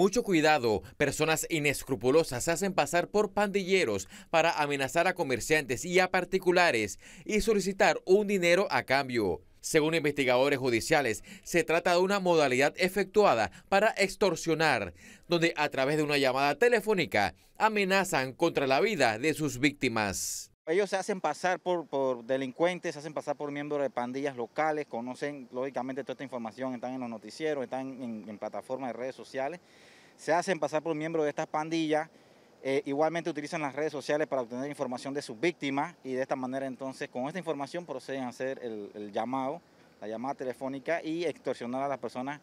Mucho cuidado, personas inescrupulosas hacen pasar por pandilleros para amenazar a comerciantes y a particulares y solicitar un dinero a cambio. Según investigadores judiciales, se trata de una modalidad efectuada para extorsionar, donde a través de una llamada telefónica amenazan contra la vida de sus víctimas. Ellos se hacen pasar por, por delincuentes, se hacen pasar por miembros de pandillas locales, conocen lógicamente toda esta información, están en los noticieros, están en, plataformas de redes sociales, se hacen pasar por miembros de estas pandillas, eh, igualmente utilizan las redes sociales para obtener información de sus víctimas y de esta manera entonces con esta información proceden a hacer el llamado, la llamada telefónica y extorsionar a las personas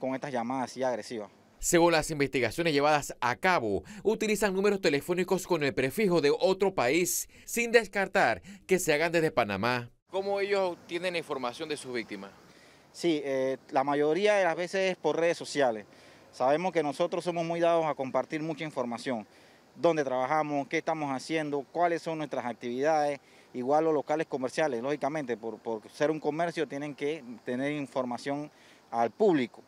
con estas llamadas así agresivas. Según las investigaciones llevadas a cabo, utilizan números telefónicos con el prefijo de otro país, sin descartar que se hagan desde Panamá. ¿Cómo ellos obtienen información de sus víctimas? Sí, eh, la mayoría de las veces es por redes sociales. Sabemos que nosotros somos muy dados a compartir mucha información, dónde trabajamos, qué estamos haciendo, cuáles son nuestras actividades, igual los locales comerciales, lógicamente, por ser un comercio tienen que tener información al público.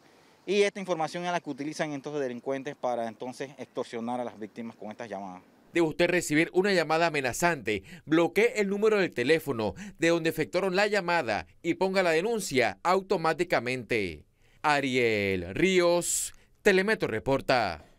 Y esta información es la que utilizan entonces delincuentes para entonces extorsionar a las víctimas con estas llamadas. Debe usted recibir una llamada amenazante, bloquee el número del teléfono de donde efectuaron la llamada y ponga la denuncia automáticamente. Ariel Ríos, Telemetro Reporta.